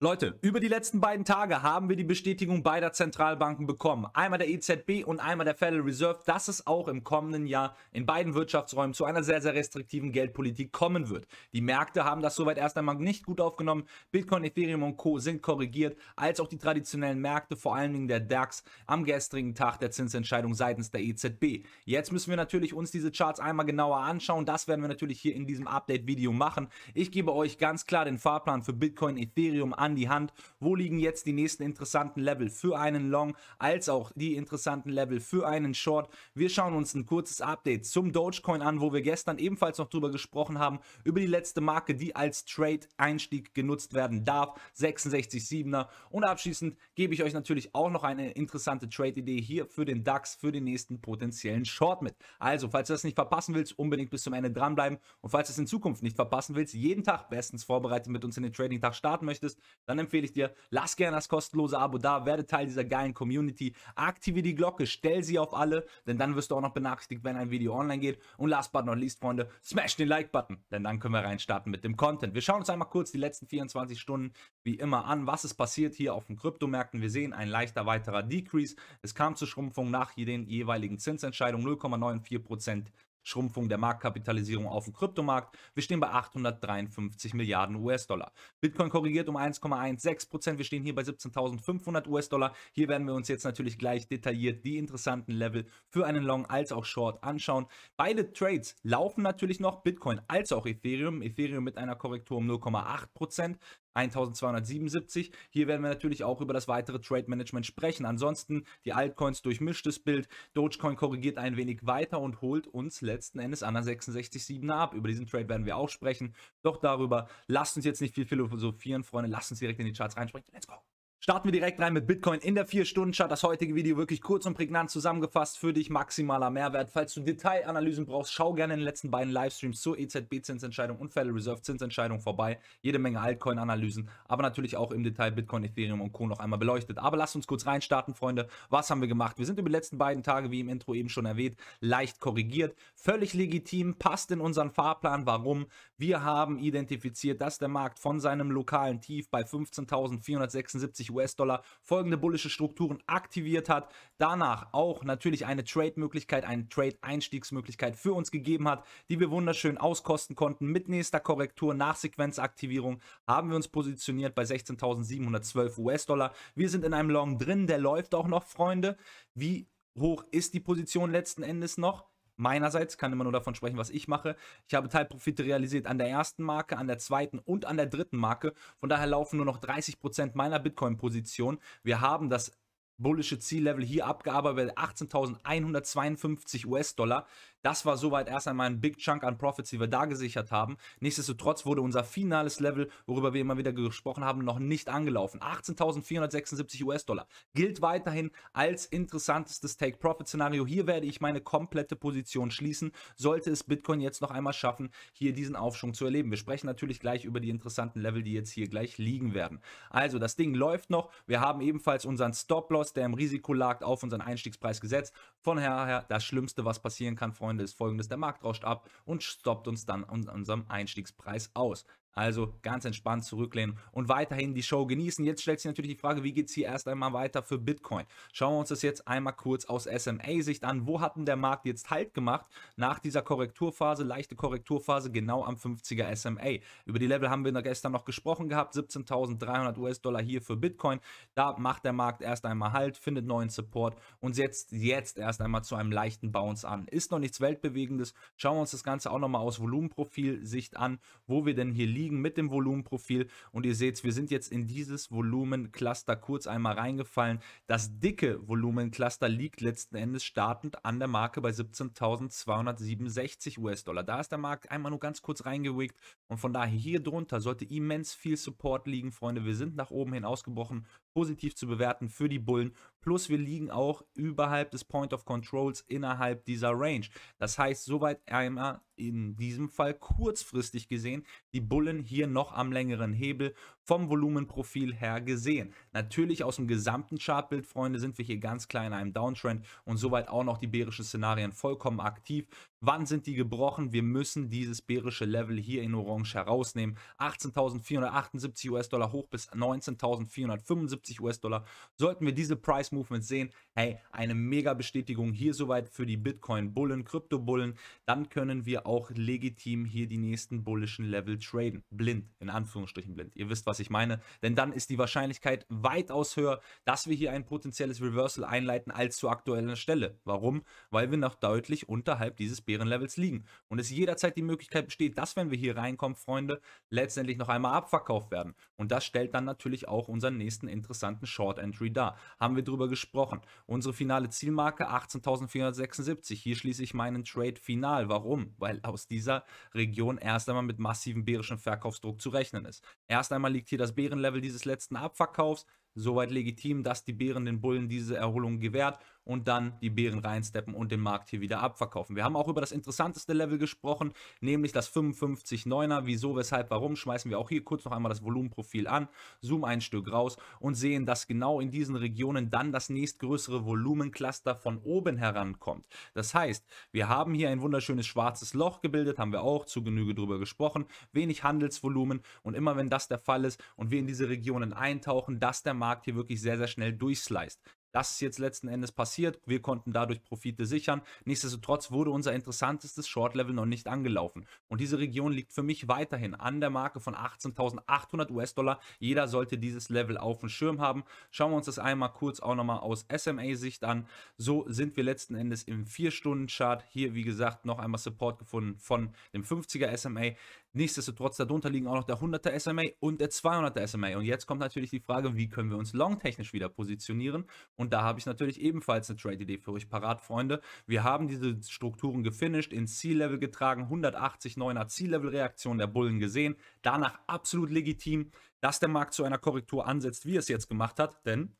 Leute, über die letzten beiden Tage haben wir die Bestätigung beider Zentralbanken bekommen. Einmal der EZB und einmal der Federal Reserve, dass es auch im kommenden Jahr in beiden Wirtschaftsräumen zu einer sehr, sehr restriktiven Geldpolitik kommen wird. Die Märkte haben das soweit erst einmal nicht gut aufgenommen. Bitcoin, Ethereum und Co. sind korrigiert, als auch die traditionellen Märkte, vor allen Dingen der DAX, am gestrigen Tag der Zinsentscheidung seitens der EZB. Jetzt müssen wir natürlich uns diese Charts einmal genauer anschauen. Das werden wir natürlich hier in diesem Update-Video machen. Ich gebe euch ganz klar den Fahrplan für Bitcoin, Ethereum an an die Hand, wo liegen jetzt die nächsten interessanten Level für einen Long, als auch die interessanten Level für einen Short. Wir schauen uns ein kurzes Update zum Dogecoin an, wo wir gestern ebenfalls noch drüber gesprochen haben, über die letzte Marke, die als Trade-Einstieg genutzt werden darf, 66,7er. Und abschließend gebe ich euch natürlich auch noch eine interessante Trade-Idee hier für den DAX, für den nächsten potenziellen Short mit. Also, falls du das nicht verpassen willst, unbedingt bis zum Ende dranbleiben. Und falls du es in Zukunft nicht verpassen willst, jeden Tag bestens vorbereitet mit uns in den Trading-Tag starten möchtest, dann empfehle ich dir, lass gerne das kostenlose Abo da, werde Teil dieser geilen Community, aktiviere die Glocke, stell sie auf alle, denn dann wirst du auch noch benachrichtigt, wenn ein Video online geht. Und last but not least, Freunde, smash den Like-Button, denn dann können wir reinstarten mit dem Content. Wir schauen uns einmal kurz die letzten 24 Stunden wie immer an, was ist passiert hier auf den Kryptomärkten. Wir sehen ein leichter weiterer Decrease. Es kam zur Schrumpfung nach den jeweiligen Zinsentscheidungen 0,94 Schrumpfung der Marktkapitalisierung auf dem Kryptomarkt. Wir stehen bei 853 Milliarden US-Dollar. Bitcoin korrigiert um 1,16 Prozent. Wir stehen hier bei 17.500 US-Dollar. Hier werden wir uns jetzt natürlich gleich detailliert die interessanten Level für einen Long als auch Short anschauen. Beide Trades laufen natürlich noch, Bitcoin als auch Ethereum. Ethereum mit einer Korrektur um 0,8 Prozent. 1277. Hier werden wir natürlich auch über das weitere Trade Management sprechen. Ansonsten die Altcoins durchmischtes Bild. Dogecoin korrigiert ein wenig weiter und holt uns letzten Endes an der 66,7 ab. Über diesen Trade werden wir auch sprechen. Doch darüber lasst uns jetzt nicht viel philosophieren, Freunde. Lasst uns direkt in die Charts reinsprechen. Let's go. Starten wir direkt rein mit Bitcoin in der 4-Stunden-Chart. Das heutige Video wirklich kurz und prägnant zusammengefasst für dich. Maximaler Mehrwert. Falls du Detailanalysen brauchst, schau gerne in den letzten beiden Livestreams zur EZB-Zinsentscheidung und Federal Reserve-Zinsentscheidung vorbei. Jede Menge Altcoin-Analysen, aber natürlich auch im Detail Bitcoin, Ethereum und Co. noch einmal beleuchtet. Aber lasst uns kurz reinstarten, Freunde. Was haben wir gemacht? Wir sind über die letzten beiden Tage, wie im Intro eben schon erwähnt, leicht korrigiert. Völlig legitim, passt in unseren Fahrplan. Warum? Wir haben identifiziert, dass der Markt von seinem lokalen Tief bei 15.476 150 US-Dollar folgende bullische Strukturen aktiviert hat. Danach auch natürlich eine Trade-Möglichkeit, eine Trade-Einstiegsmöglichkeit für uns gegeben hat, die wir wunderschön auskosten konnten. Mit nächster Korrektur nach Sequenzaktivierung haben wir uns positioniert bei 16.712 US-Dollar. Wir sind in einem Long drin, der läuft auch noch, Freunde. Wie hoch ist die Position letzten Endes noch? meinerseits, kann immer nur davon sprechen, was ich mache. Ich habe Teilprofite realisiert an der ersten Marke, an der zweiten und an der dritten Marke. Von daher laufen nur noch 30% meiner Bitcoin-Position. Wir haben das bullische Ziellevel hier abgearbeitet, 18.152 US-Dollar. Das war soweit erst einmal ein Big Chunk an Profits, die wir da gesichert haben. Nichtsdestotrotz wurde unser finales Level, worüber wir immer wieder gesprochen haben, noch nicht angelaufen. 18.476 US-Dollar. Gilt weiterhin als interessantestes Take-Profit-Szenario. Hier werde ich meine komplette Position schließen, sollte es Bitcoin jetzt noch einmal schaffen, hier diesen Aufschwung zu erleben. Wir sprechen natürlich gleich über die interessanten Level, die jetzt hier gleich liegen werden. Also, das Ding läuft noch. Wir haben ebenfalls unseren Stop-Loss Kurs, der im Risiko lag, auf unseren Einstiegspreis gesetzt. Von daher, das Schlimmste, was passieren kann, Freunde, ist folgendes. Der Markt rauscht ab und stoppt uns dann an unserem Einstiegspreis aus. Also ganz entspannt zurücklehnen und weiterhin die Show genießen. Jetzt stellt sich natürlich die Frage, wie geht es hier erst einmal weiter für Bitcoin? Schauen wir uns das jetzt einmal kurz aus SMA-Sicht an. Wo hat denn der Markt jetzt Halt gemacht nach dieser Korrekturphase, leichte Korrekturphase, genau am 50er SMA? Über die Level haben wir gestern noch gesprochen gehabt, 17.300 US-Dollar hier für Bitcoin. Da macht der Markt erst einmal Halt, findet neuen Support und setzt jetzt erst einmal zu einem leichten Bounce an. Ist noch nichts Weltbewegendes. Schauen wir uns das Ganze auch nochmal aus Volumenprofil-Sicht an, wo wir denn hier liegen liegen mit dem Volumenprofil. Und ihr seht, wir sind jetzt in dieses Volumencluster kurz einmal reingefallen. Das dicke Volumencluster liegt letzten Endes startend an der Marke bei 17.267 US-Dollar. Da ist der Markt einmal nur ganz kurz reingewickt. Und von daher hier drunter sollte immens viel Support liegen, Freunde. Wir sind nach oben hin ausgebrochen positiv zu bewerten für die Bullen. Plus wir liegen auch überhalb des Point of Controls innerhalb dieser Range. Das heißt, soweit einmal in diesem Fall kurzfristig gesehen, die Bullen hier noch am längeren Hebel vom Volumenprofil her gesehen. Natürlich aus dem gesamten Chartbild, Freunde, sind wir hier ganz klar in einem Downtrend und soweit auch noch die bärischen Szenarien vollkommen aktiv. Wann sind die gebrochen? Wir müssen dieses bärische Level hier in Orange herausnehmen. 18.478 US-Dollar hoch bis 19.475 US-Dollar. Sollten wir diese Price Movement sehen, hey, eine mega Bestätigung hier soweit für die Bitcoin-Bullen, Krypto-Bullen, dann können wir auch legitim hier die nächsten bullischen Level traden. Blind, in Anführungsstrichen blind. Ihr wisst, was was ich meine. Denn dann ist die Wahrscheinlichkeit weitaus höher, dass wir hier ein potenzielles Reversal einleiten als zur aktuellen Stelle. Warum? Weil wir noch deutlich unterhalb dieses Bärenlevels liegen. Und es jederzeit die Möglichkeit besteht, dass, wenn wir hier reinkommen, Freunde, letztendlich noch einmal abverkauft werden. Und das stellt dann natürlich auch unseren nächsten interessanten Short Entry dar. Haben wir darüber gesprochen. Unsere finale Zielmarke 18.476. Hier schließe ich meinen Trade final. Warum? Weil aus dieser Region erst einmal mit massivem bärischen Verkaufsdruck zu rechnen ist. Erst einmal liegt hier das Bärenlevel dieses letzten Abverkaufs. Soweit legitim, dass die Bären den Bullen diese Erholung gewährt und dann die Beeren reinsteppen und den Markt hier wieder abverkaufen. Wir haben auch über das interessanteste Level gesprochen, nämlich das 55,9er. Wieso, weshalb, warum, schmeißen wir auch hier kurz noch einmal das Volumenprofil an, zoomen ein Stück raus und sehen, dass genau in diesen Regionen dann das nächstgrößere Volumencluster von oben herankommt. Das heißt, wir haben hier ein wunderschönes schwarzes Loch gebildet, haben wir auch zu Genüge drüber gesprochen, wenig Handelsvolumen und immer wenn das der Fall ist und wir in diese Regionen eintauchen, dass der Markt hier wirklich sehr, sehr schnell durchsliced. Das ist jetzt letzten Endes passiert. Wir konnten dadurch Profite sichern. Nichtsdestotrotz wurde unser interessantestes Short-Level noch nicht angelaufen. Und diese Region liegt für mich weiterhin an der Marke von 18.800 US-Dollar. Jeder sollte dieses Level auf dem Schirm haben. Schauen wir uns das einmal kurz auch nochmal aus SMA-Sicht an. So sind wir letzten Endes im 4-Stunden-Chart. Hier, wie gesagt, noch einmal Support gefunden von dem 50er SMA. Nichtsdestotrotz, darunter liegen auch noch der 100er SMA und der 200er SMA. Und jetzt kommt natürlich die Frage, wie können wir uns longtechnisch wieder positionieren? Und da habe ich natürlich ebenfalls eine Trade-Idee für euch parat, Freunde. Wir haben diese Strukturen gefinisht, ins Ziellevel getragen, 180 9er Ziellevel-Reaktion der Bullen gesehen. Danach absolut legitim, dass der Markt zu einer Korrektur ansetzt, wie er es jetzt gemacht hat, denn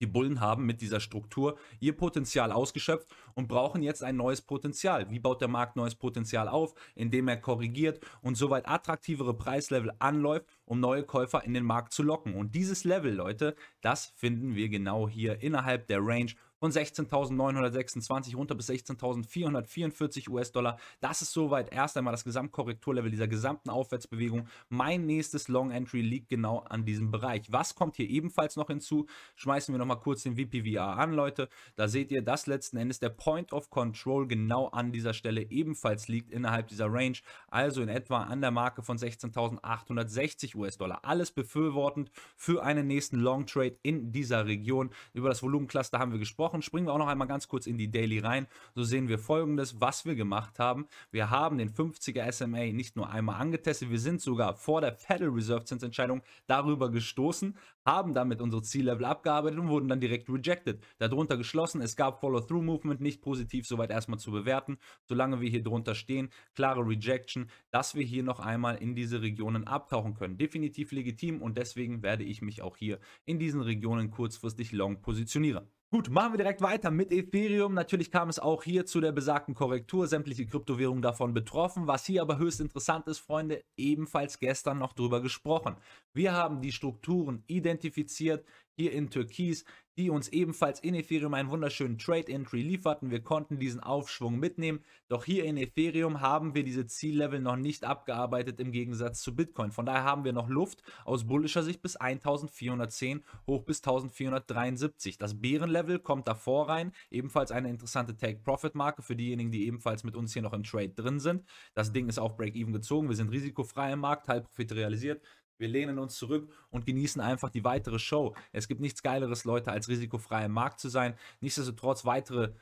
die Bullen haben mit dieser Struktur ihr Potenzial ausgeschöpft und brauchen jetzt ein neues Potenzial. Wie baut der Markt neues Potenzial auf? Indem er korrigiert und soweit attraktivere Preislevel anläuft, um neue Käufer in den Markt zu locken. Und dieses Level, Leute, das finden wir genau hier innerhalb der Range von 16.926 runter bis 16.444 US-Dollar. Das ist soweit erst einmal das Gesamtkorrekturlevel dieser gesamten Aufwärtsbewegung. Mein nächstes Long Entry liegt genau an diesem Bereich. Was kommt hier ebenfalls noch hinzu? Schmeißen wir nochmal kurz den VPVR an, Leute. Da seht ihr, dass letzten Endes der Point of Control genau an dieser Stelle ebenfalls liegt innerhalb dieser Range, also in etwa an der Marke von 16.860 US-Dollar. Alles befürwortend für einen nächsten Long Trade in dieser Region. Über das Volumencluster haben wir gesprochen. Wochen springen wir auch noch einmal ganz kurz in die Daily rein. So sehen wir folgendes, was wir gemacht haben. Wir haben den 50er SMA nicht nur einmal angetestet, wir sind sogar vor der Federal Reserve Zinsentscheidung darüber gestoßen, haben damit unsere Ziellevel abgearbeitet und wurden dann direkt rejected. Darunter geschlossen, es gab Follow-Through-Movement, nicht positiv, soweit erstmal zu bewerten. Solange wir hier drunter stehen, klare Rejection, dass wir hier noch einmal in diese Regionen abtauchen können. Definitiv legitim und deswegen werde ich mich auch hier in diesen Regionen kurzfristig long positionieren. Gut, machen wir direkt weiter mit Ethereum. Natürlich kam es auch hier zu der besagten Korrektur, sämtliche Kryptowährungen davon betroffen. Was hier aber höchst interessant ist, Freunde, ebenfalls gestern noch drüber gesprochen. Wir haben die Strukturen identifiziert, hier in Türkis, die uns ebenfalls in Ethereum einen wunderschönen Trade-Entry lieferten. Wir konnten diesen Aufschwung mitnehmen. Doch hier in Ethereum haben wir diese Ziellevel noch nicht abgearbeitet im Gegensatz zu Bitcoin. Von daher haben wir noch Luft aus bullischer Sicht bis 1410 hoch bis 1473. Das Bärenlevel kommt davor rein. Ebenfalls eine interessante Take-Profit-Marke für diejenigen, die ebenfalls mit uns hier noch im Trade drin sind. Das Ding ist auf Break-Even gezogen. Wir sind risikofrei im Markt, Teilprofit realisiert. Wir lehnen uns zurück und genießen einfach die weitere Show. Es gibt nichts Geileres, Leute, als risikofrei im Markt zu sein. Nichtsdestotrotz weitere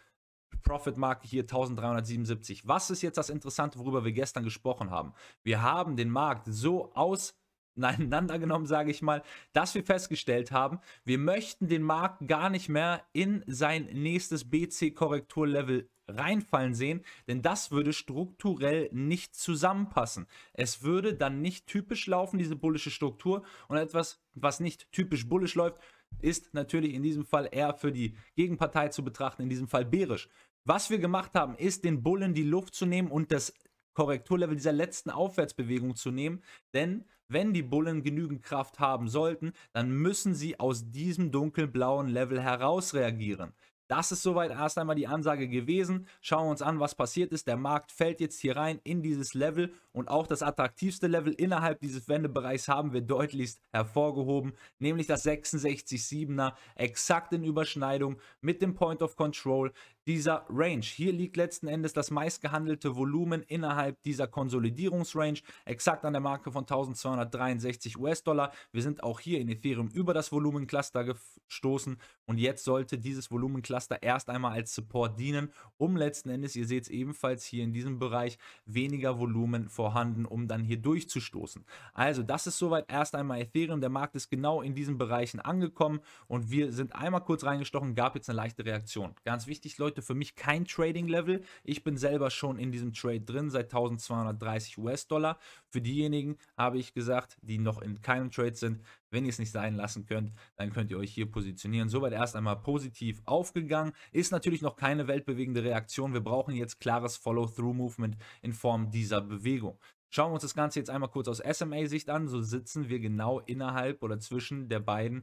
Profit-Marke hier 1377. Was ist jetzt das Interessante, worüber wir gestern gesprochen haben? Wir haben den Markt so aus ineinander genommen, sage ich mal, dass wir festgestellt haben, wir möchten den Markt gar nicht mehr in sein nächstes BC-Korrekturlevel reinfallen sehen, denn das würde strukturell nicht zusammenpassen. Es würde dann nicht typisch laufen, diese bullische Struktur. Und etwas, was nicht typisch bullisch läuft, ist natürlich in diesem Fall eher für die Gegenpartei zu betrachten, in diesem Fall bärisch. Was wir gemacht haben, ist den Bullen die Luft zu nehmen und das Korrekturlevel dieser letzten Aufwärtsbewegung zu nehmen. Denn wenn die Bullen genügend Kraft haben sollten, dann müssen sie aus diesem dunkelblauen Level heraus reagieren. Das ist soweit erst einmal die Ansage gewesen. Schauen wir uns an, was passiert ist. Der Markt fällt jetzt hier rein in dieses Level und auch das attraktivste Level innerhalb dieses Wendebereichs haben wir deutlichst hervorgehoben, nämlich das 66,7er, exakt in Überschneidung mit dem Point of Control dieser Range. Hier liegt letzten Endes das meistgehandelte Volumen innerhalb dieser Konsolidierungsrange, exakt an der Marke von 1263 US-Dollar. Wir sind auch hier in Ethereum über das Volumencluster gestoßen und jetzt sollte dieses Volumencluster erst einmal als Support dienen, um letzten Endes, ihr seht es ebenfalls hier in diesem Bereich, weniger Volumen vorhanden, um dann hier durchzustoßen. Also das ist soweit erst einmal Ethereum. Der Markt ist genau in diesen Bereichen angekommen und wir sind einmal kurz reingestochen, gab jetzt eine leichte Reaktion. Ganz wichtig, Leute, heute für mich kein Trading-Level. Ich bin selber schon in diesem Trade drin seit 1230 US-Dollar. Für diejenigen habe ich gesagt, die noch in keinem Trade sind, wenn ihr es nicht sein lassen könnt, dann könnt ihr euch hier positionieren. Soweit erst einmal positiv aufgegangen. Ist natürlich noch keine weltbewegende Reaktion. Wir brauchen jetzt klares Follow-through-Movement in Form dieser Bewegung. Schauen wir uns das Ganze jetzt einmal kurz aus SMA-Sicht an. So sitzen wir genau innerhalb oder zwischen der beiden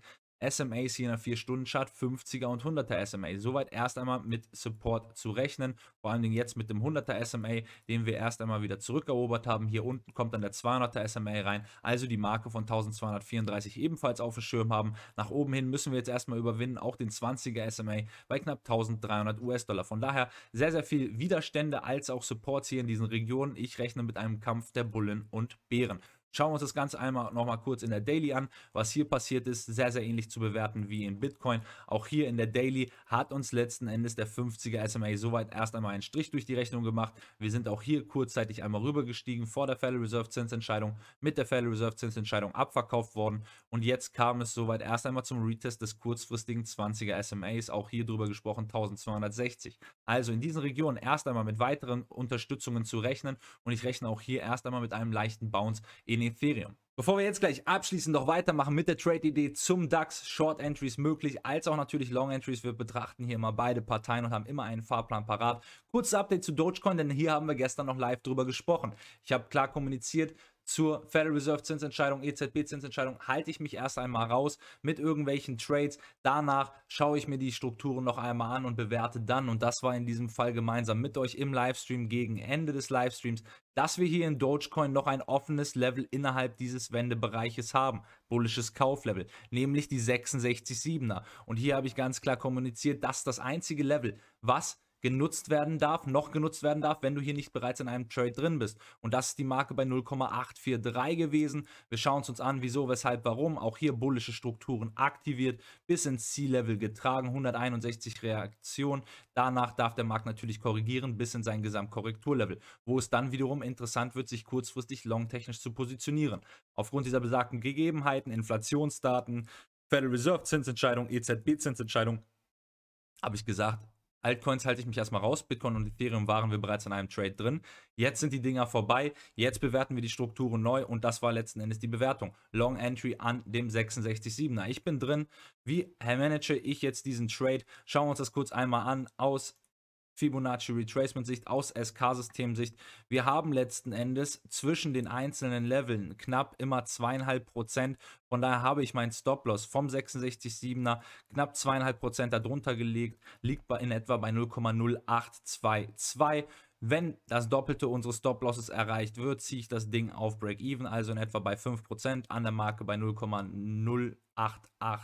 SMAs hier in einer 4-Stunden-Chart, 50er und 100er SMA. Soweit erst einmal mit Support zu rechnen, vor allen Dingen jetzt mit dem 100er SMA, den wir erst einmal wieder zurückerobert haben. Hier unten kommt dann der 200er SMA rein, also die Marke von 1234 ebenfalls auf dem Schirm haben. Nach oben hin müssen wir jetzt erstmal überwinden, auch den 20er SMA bei knapp 1300 US-Dollar. Von daher sehr, sehr viel Widerstände als auch Supports hier in diesen Regionen. Ich rechne mit einem Kampf der Bullen und Bären. Schauen wir uns das Ganze einmal nochmal kurz in der Daily an. Was hier passiert ist, sehr, sehr ähnlich zu bewerten wie in Bitcoin. Auch hier in der Daily hat uns letzten Endes der 50er SMA soweit erst einmal einen Strich durch die Rechnung gemacht. Wir sind auch hier kurzzeitig einmal rübergestiegen vor der Federal Reserve Zinsentscheidung, mit der Federal Reserve Zinsentscheidung abverkauft worden. Und jetzt kam es soweit erst einmal zum Retest des kurzfristigen 20er SMAs. Auch hier drüber gesprochen 1260. Also in diesen Regionen erst einmal mit weiteren Unterstützungen zu rechnen und ich rechne auch hier erst einmal mit einem leichten Bounce in Ethereum. Bevor wir jetzt gleich abschließend noch weitermachen mit der Trade-Idee zum DAX, Short-Entries möglich, als auch natürlich Long-Entries. Wir betrachten hier immer beide Parteien und haben immer einen Fahrplan parat. Kurzes Update zu Dogecoin, denn hier haben wir gestern noch live drüber gesprochen. Ich habe klar kommuniziert, zur Federal Reserve Zinsentscheidung, EZB Zinsentscheidung halte ich mich erst einmal raus mit irgendwelchen Trades. Danach schaue ich mir die Strukturen noch einmal an und bewerte dann, und das war in diesem Fall gemeinsam mit euch im Livestream gegen Ende des Livestreams, dass wir hier in Dogecoin noch ein offenes Level innerhalb dieses Wendebereiches haben, bullisches Kauflevel, nämlich die 66,7er. Und hier habe ich ganz klar kommuniziert, dass das einzige Level, was genutzt werden darf, noch genutzt werden darf, wenn du hier nicht bereits in einem Trade drin bist. Und das ist die Marke bei 0,843 gewesen. Wir schauen es uns an, wieso, weshalb, warum. Auch hier bullische Strukturen aktiviert, bis ins C-Level getragen, 161 Reaktionen. Danach darf der Markt natürlich korrigieren, bis in sein Gesamtkorrekturlevel, wo es dann wiederum interessant wird, sich kurzfristig longtechnisch zu positionieren. Aufgrund dieser besagten Gegebenheiten, Inflationsdaten, Federal Reserve Zinsentscheidung, EZB Zinsentscheidung, habe ich gesagt, Altcoins halte ich mich erstmal raus. Bitcoin und Ethereum waren wir bereits in einem Trade drin. Jetzt sind die Dinger vorbei. Jetzt bewerten wir die Strukturen neu und das war letzten Endes die Bewertung. Long Entry an dem 66,7er. Ich bin drin. Wie manage ich jetzt diesen Trade? Schauen wir uns das kurz einmal an aus Fibonacci Retracement Sicht, aus sk system Sicht. Wir haben letzten Endes zwischen den einzelnen Leveln knapp immer zweieinhalb Prozent. Von daher habe ich meinen Stop-Loss vom 66,7er knapp zweieinhalb Prozent darunter gelegt, liegt in etwa bei 0,0822. Wenn das Doppelte unseres Stop-Losses erreicht wird, ziehe ich das Ding auf Break-Even, also in etwa bei 5%, an der Marke bei 0,0888.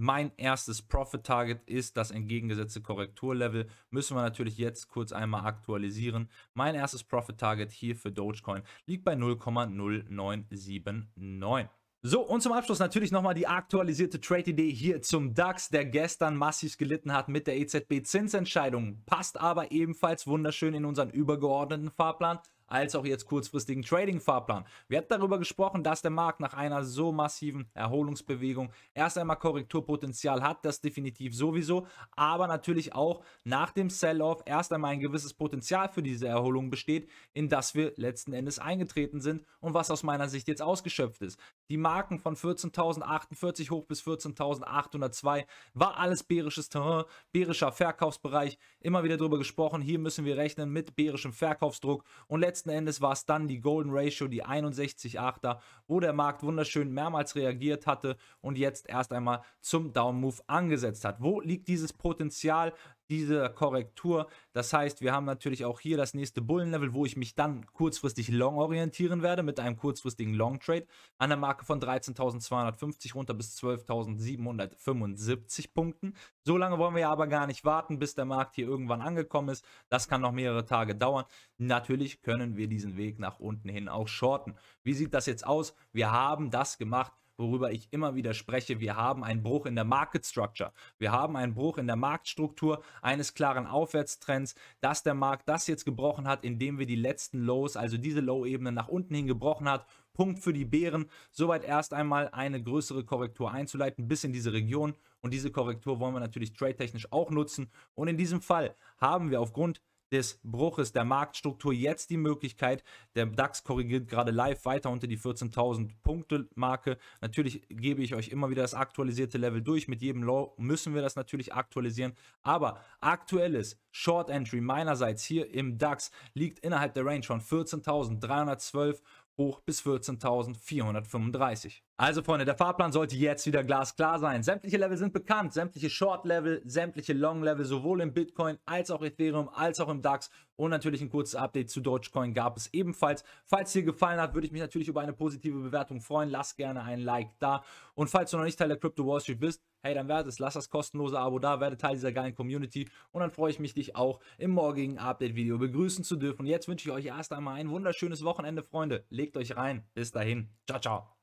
Mein erstes Profit-Target ist das entgegengesetzte Korrekturlevel. Müssen wir natürlich jetzt kurz einmal aktualisieren. Mein erstes Profit-Target hier für Dogecoin liegt bei 0,0979. So, und zum Abschluss natürlich nochmal die aktualisierte Trade-Idee hier zum DAX, der gestern massiv gelitten hat mit der EZB-Zinsentscheidung. Passt aber ebenfalls wunderschön in unseren übergeordneten Fahrplan als auch jetzt kurzfristigen Trading-Fahrplan. Wir hatten darüber gesprochen, dass der Markt nach einer so massiven Erholungsbewegung erst einmal Korrekturpotenzial hat, das definitiv sowieso, aber natürlich auch nach dem Sell-off erst einmal ein gewisses Potenzial für diese Erholung besteht, in das wir letzten Endes eingetreten sind und was aus meiner Sicht jetzt ausgeschöpft ist. Die Marken von 14.048 hoch bis 14.802 war alles bärisches Terrain, bärischer Verkaufsbereich, immer wieder darüber gesprochen, hier müssen wir rechnen mit bärischem Verkaufsdruck und letzten letzten Endes war es dann die Golden Ratio, die 61,8er, wo der Markt wunderschön mehrmals reagiert hatte und jetzt erst einmal zum Down Move angesetzt hat. Wo liegt dieses Potenzial? dieser Korrektur. Das heißt, wir haben natürlich auch hier das nächste Bullenlevel, wo ich mich dann kurzfristig long orientieren werde mit einem kurzfristigen Long Trade an der Marke von 13.250 runter bis 12.775 Punkten. So lange wollen wir aber gar nicht warten, bis der Markt hier irgendwann angekommen ist. Das kann noch mehrere Tage dauern. Natürlich können wir diesen Weg nach unten hin auch shorten. Wie sieht das jetzt aus? Wir haben das gemacht worüber ich immer wieder spreche. Wir haben einen Bruch in der Market Structure. Wir haben einen Bruch in der Marktstruktur eines klaren Aufwärtstrends, dass der Markt das jetzt gebrochen hat, indem wir die letzten Lows, also diese Low-Ebene nach unten hin gebrochen hat. Punkt für die Bären. Soweit erst einmal eine größere Korrektur einzuleiten bis in diese Region. Und diese Korrektur wollen wir natürlich trade-technisch auch nutzen. Und in diesem Fall haben wir aufgrund des Bruches der Marktstruktur jetzt die Möglichkeit. Der DAX korrigiert gerade live weiter unter die 14.000 Punkte Marke. Natürlich gebe ich euch immer wieder das aktualisierte Level durch. Mit jedem Low müssen wir das natürlich aktualisieren. Aber aktuelles Short Entry meinerseits hier im DAX liegt innerhalb der Range von 14.312 hoch bis 14.435. Also Freunde, der Fahrplan sollte jetzt wieder glasklar sein. Sämtliche Level sind bekannt, sämtliche Short-Level, sämtliche Long-Level, sowohl im Bitcoin als auch Ethereum, als auch im DAX und natürlich ein kurzes Update zu Dogecoin gab es ebenfalls. Falls es dir gefallen hat, würde ich mich natürlich über eine positive Bewertung freuen. Lass gerne ein Like da und falls du noch nicht Teil der Crypto Wall Street bist, hey, dann werde es, lass das kostenlose Abo da, werde Teil dieser geilen Community und dann freue ich mich, dich auch im morgigen Update-Video begrüßen zu dürfen. Und jetzt wünsche ich euch erst einmal ein wunderschönes Wochenende, Freunde. Legt euch rein. Bis dahin. Ciao, ciao.